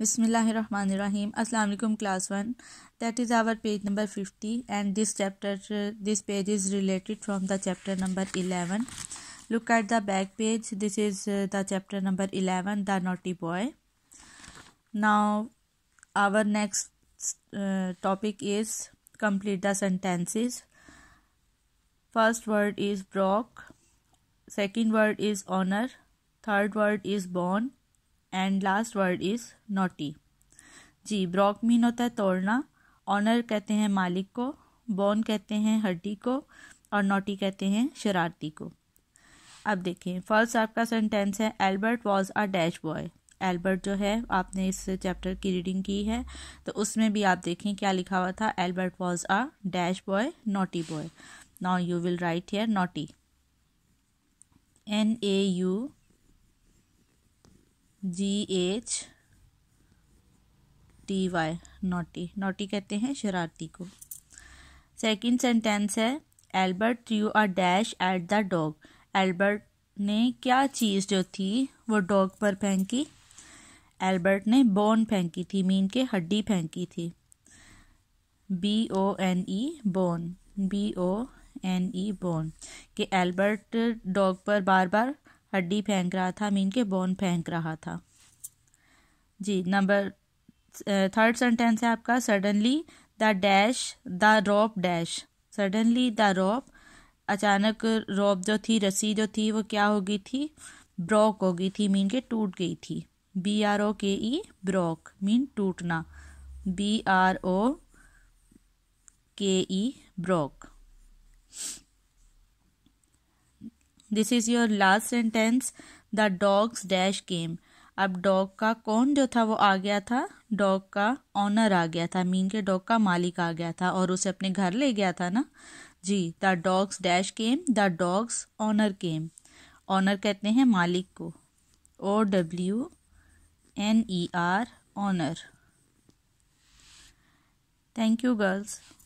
Bismillahirrahmanirrahim. Assalamu alaikum class 1. That is our page number 50 and this chapter this page is related from the chapter number 11. Look at the back page. This is uh, the chapter number 11 the naughty boy. Now our next uh, topic is complete the sentences. First word is broke. Second word is honor. Third word is born and last word is naughty जी broke mean होता है तोड़ना honour कहते हैं मालिक को bone कहते हैं हड्डी को और नोटी कहते हैं शरारती को अब देखें फर्स्ट आपका सेंटेंस है Albert was a dash boy Albert जो है आपने इस चैप्टर की रीडिंग की है तो उसमें भी आप देखें क्या लिखा हुआ था Albert was a dash boy naughty boy now you will write here naughty N A U G H T Y naughty naughty कहते हैं शरारती को सेकेंड सेंटेंस है Albert you are dash at the dog Albert ने क्या चीज़ जो थी वो डॉग पर फेंकी एल्बर्ट ने बोन फेंकी थी मीन के हड्डी फेंकी थी B O N E bone B O N E bone कि एल्बर्ट डॉग पर बार बार हड्डी फेंक रहा था मीन के बोन फेंक रहा था जी नंबर थर्ड सेंटेंस है आपका suddenly the dash the rope dash suddenly the rope अचानक रॉप जो थी रस्सी जो थी वो क्या हो गई थी ब्रॉक हो गई थी मीन के टूट गई थी B R O K E broke mean टूटना B R O K E broke this is your last sentence the dog's dash came अब डॉग का कौन जो था वो आ गया था डॉग का ऑनर आ गया था मीन के डॉग का मालिक आ गया था और उसे अपने घर ले गया था ना जी the dog's dash came the dog's owner came owner कहते हैं मालिक को O W N E R owner thank you girls